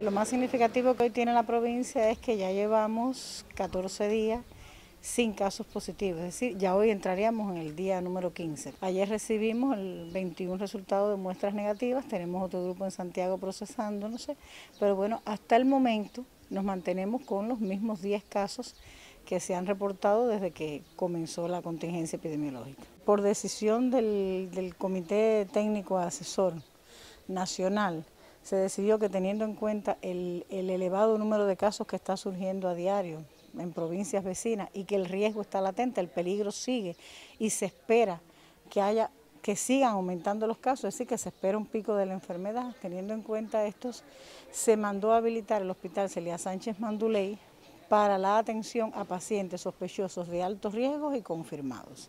Lo más significativo que hoy tiene la provincia es que ya llevamos 14 días sin casos positivos, es decir, ya hoy entraríamos en el día número 15. Ayer recibimos el 21 resultado de muestras negativas, tenemos otro grupo en Santiago sé, pero bueno, hasta el momento nos mantenemos con los mismos 10 casos que se han reportado desde que comenzó la contingencia epidemiológica. Por decisión del, del Comité Técnico Asesor Nacional, se decidió que teniendo en cuenta el, elevado número de casos que está surgiendo a diario en provincias vecinas y que el riesgo está latente, el peligro sigue y se espera que haya que sigan aumentando los casos, es decir, que se espera un pico de la enfermedad. Teniendo en cuenta estos, se mandó a habilitar el Hospital Celia Sánchez Manduley para la atención a pacientes sospechosos de altos riesgos y confirmados.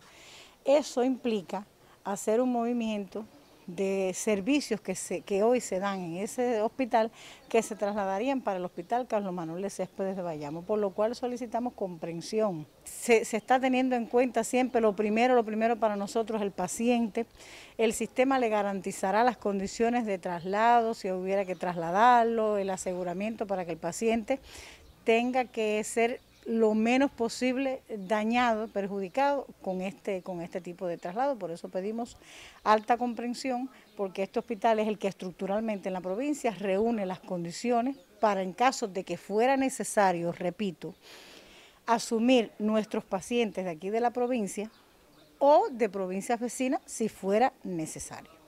Eso implica hacer un movimiento de servicios que, que hoy se dan en ese hospital que se trasladarían para el hospital Carlos Manuel de Céspedes de Bayamo, por lo cual solicitamos comprensión. Se, se está teniendo en cuenta siempre lo primero, lo primero para nosotros el paciente. El sistema le garantizará las condiciones de traslado, si hubiera que trasladarlo, el aseguramiento para que el paciente tenga que ser lo menos posible dañado, perjudicado con este, con este tipo de traslado. Por eso pedimos alta comprensión, porque este hospital es el que estructuralmente en la provincia reúne las condiciones para en caso de que fuera necesario, repito, asumir nuestros pacientes de aquí de la provincia o de provincias vecinas si fuera necesario.